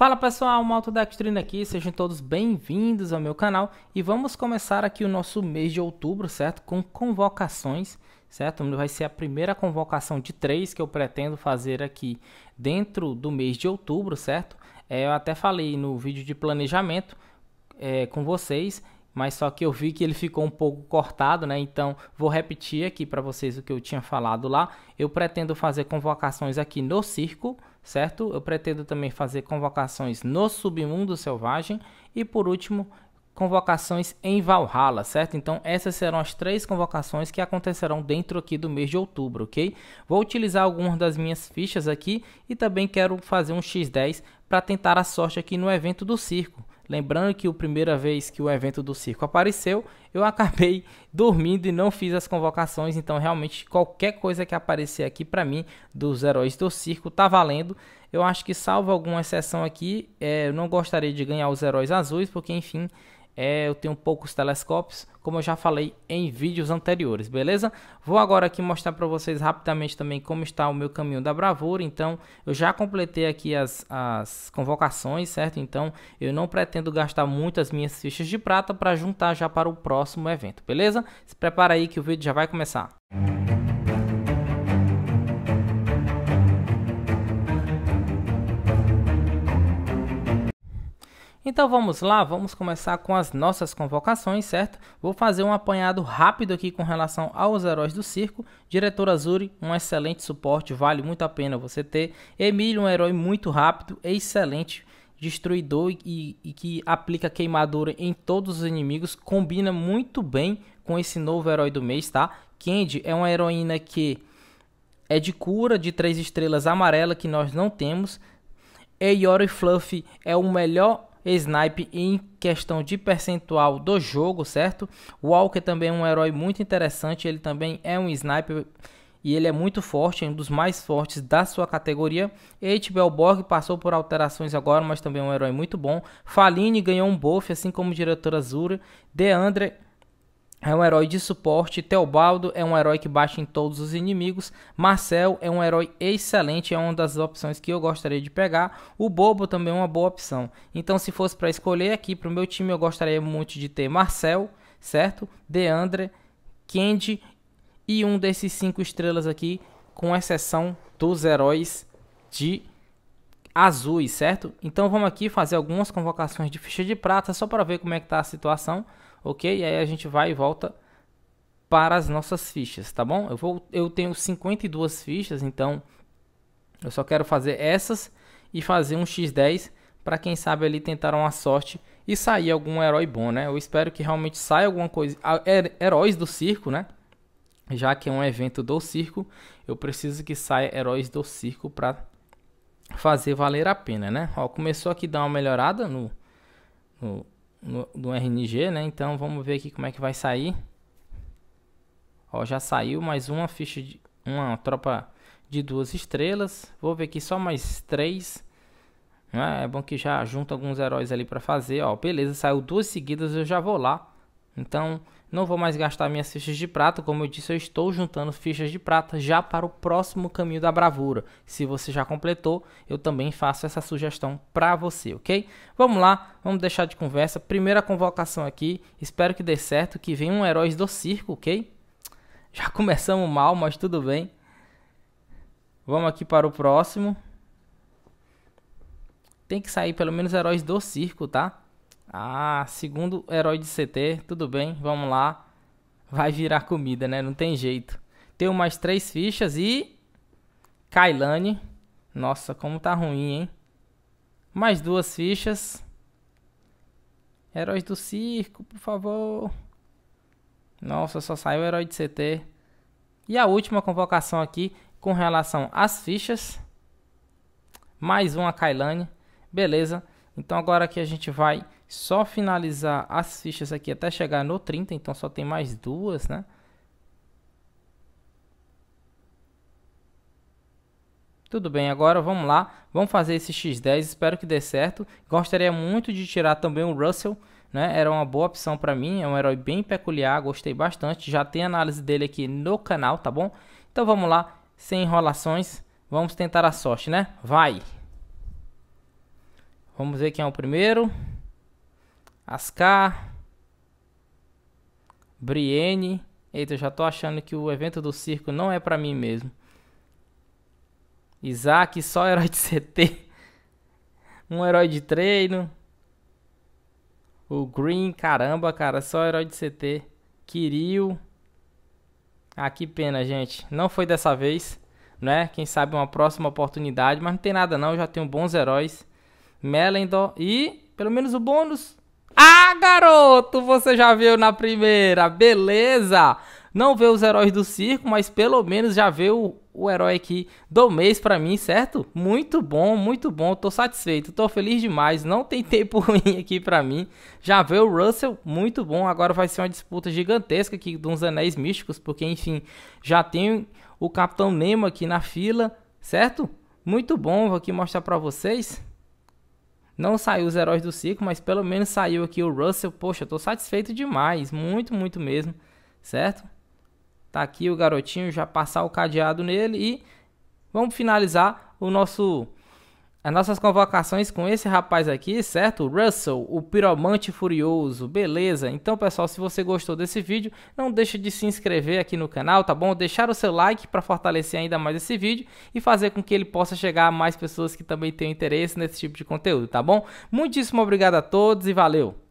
Fala pessoal, Malto da aqui, sejam todos bem-vindos ao meu canal e vamos começar aqui o nosso mês de outubro, certo? Com convocações, certo? Vai ser a primeira convocação de três que eu pretendo fazer aqui dentro do mês de outubro, certo? É, eu até falei no vídeo de planejamento é, com vocês, mas só que eu vi que ele ficou um pouco cortado, né? Então vou repetir aqui para vocês o que eu tinha falado lá. Eu pretendo fazer convocações aqui no Circo, certo? Eu pretendo também fazer convocações no submundo selvagem e por último, convocações em Valhalla, certo? Então essas serão as três convocações que acontecerão dentro aqui do mês de outubro, ok? Vou utilizar algumas das minhas fichas aqui e também quero fazer um X10 para tentar a sorte aqui no evento do circo. Lembrando que a primeira vez que o evento do circo apareceu, eu acabei dormindo e não fiz as convocações, então realmente qualquer coisa que aparecer aqui para mim dos heróis do circo tá valendo. Eu acho que salvo alguma exceção aqui, é, eu não gostaria de ganhar os heróis azuis, porque enfim, é, eu tenho poucos telescópios, como eu já falei em vídeos anteriores, beleza? Vou agora aqui mostrar para vocês rapidamente também como está o meu caminho da bravura. Então, eu já completei aqui as, as convocações, certo? Então, eu não pretendo gastar muitas minhas fichas de prata para juntar já para o próximo evento, beleza? Se prepara aí que o vídeo já vai começar. Música Então vamos lá, vamos começar com as nossas convocações, certo? Vou fazer um apanhado rápido aqui com relação aos heróis do circo. Diretor Azuri, um excelente suporte, vale muito a pena você ter. Emílio, um herói muito rápido, excelente destruidor e, e, que aplica queimadura em todos os inimigos, combina muito bem com esse novo herói do mês, tá? Candy é uma heroína que é de cura de três estrelas amarela que nós não temos. Eiori Fluff é o melhor Snipe em questão de percentual do jogo, certo? Walker também é um herói muito interessante, ele também é um sniper e ele é muito forte, é um dos mais fortes da sua categoria. H. Belborg passou por alterações agora, mas também é um herói muito bom. Faline ganhou um buff, assim como Diretor Azura, Deandre é um herói de suporte, Teobaldo é um herói que bate em todos os inimigos, Marcel é um herói excelente, é uma das opções que eu gostaria de pegar, o Bobo também é uma boa opção. Então se fosse para escolher aqui para o meu time, eu gostaria muito de ter Marcel, certo? Deandre, Kendi e um desses cinco estrelas aqui, com exceção dos heróis de azuis, certo? Então vamos aqui fazer algumas convocações de ficha de prata só para ver como é que está a situação ok? E aí a gente vai e volta para as nossas fichas, tá bom? Eu, vou, eu tenho 52 fichas, então eu só quero fazer essas e fazer um X10 para quem sabe ali tentar uma sorte e sair algum herói bom, né? Eu espero que realmente saia alguma coisa, ah, é, heróis do circo, né? Já que é um evento do circo, eu preciso que saia heróis do circo para fazer valer a pena, né? Ó, começou aqui a dar uma melhorada no, no no, do RNG, né? Então vamos ver aqui como é que vai sair. Ó, já saiu mais uma ficha de uma tropa de duas estrelas. Vou ver aqui só mais três. Né? É bom que já junta alguns heróis ali para fazer. Ó, beleza, saiu duas seguidas, eu já vou lá então, não vou mais gastar minhas fichas de prata, como eu disse, eu estou juntando fichas de prata já para o próximo caminho da bravura. Se você já completou, eu também faço essa sugestão para você, ok? Vamos lá, vamos deixar de conversa. Primeira convocação aqui, espero que dê certo, que venha um heróis do circo, ok? Já começamos mal, mas tudo bem. Vamos aqui para o próximo. Tem que sair pelo menos heróis do circo, tá? Ah, segundo herói de CT, tudo bem, vamos lá. Vai virar comida, né? Não tem jeito. Tenho mais três fichas e. Kailani. Nossa, como tá ruim, hein? Mais duas fichas. Heróis do circo, por favor. Nossa, só saiu herói de CT. E a última convocação aqui com relação às fichas. Mais uma Kailani, Beleza. Então agora que a gente vai só finalizar as fichas aqui até chegar no 30, então só tem mais duas, né? Tudo bem, agora vamos lá, vamos fazer esse X10, espero que dê certo. Gostaria muito de tirar também o Russell, né? Era uma boa opção para mim, é um herói bem peculiar, gostei bastante. Já tem análise dele aqui no canal, tá bom? Então vamos lá, sem enrolações, vamos tentar a sorte, né? Vai! Vamos ver quem é o primeiro. Ascar, Brienne. Eita, eu já tô achando que o evento do circo não é para mim mesmo. Isaac, só herói de CT. Um herói de treino. O Green, caramba, cara, só herói de CT. Kirill. Ah, que pena, gente. Não foi dessa vez, né? Quem sabe uma próxima oportunidade. Mas não tem nada não, eu já tenho bons heróis. Melendor e, pelo menos, o bônus ah, garoto, você já viu na primeira, beleza? Não vê os heróis do circo, mas pelo menos já vê o, o herói aqui do mês para mim, certo? Muito bom, muito bom, tô satisfeito, tô feliz demais, não tem tempo ruim aqui para mim. Já vê o Russell, muito bom, agora vai ser uma disputa gigantesca aqui dos Anéis Místicos, porque enfim, já tem o Capitão Nemo aqui na fila, certo? Muito bom, vou aqui mostrar para vocês. Não saiu os heróis do ciclo, mas pelo menos saiu aqui o Russell. Poxa, estou tô satisfeito demais, muito, muito mesmo, certo? Tá aqui o garotinho, já passar o cadeado nele e vamos finalizar o nosso as nossas convocações com esse rapaz aqui, certo? Russell, o piromante furioso, beleza? Então, pessoal, se você gostou desse vídeo, não deixa de se inscrever aqui no canal, tá bom? Deixar o seu like para fortalecer ainda mais esse vídeo e fazer com que ele possa chegar a mais pessoas que também tenham interesse nesse tipo de conteúdo, tá bom? Muitíssimo obrigado a todos e valeu!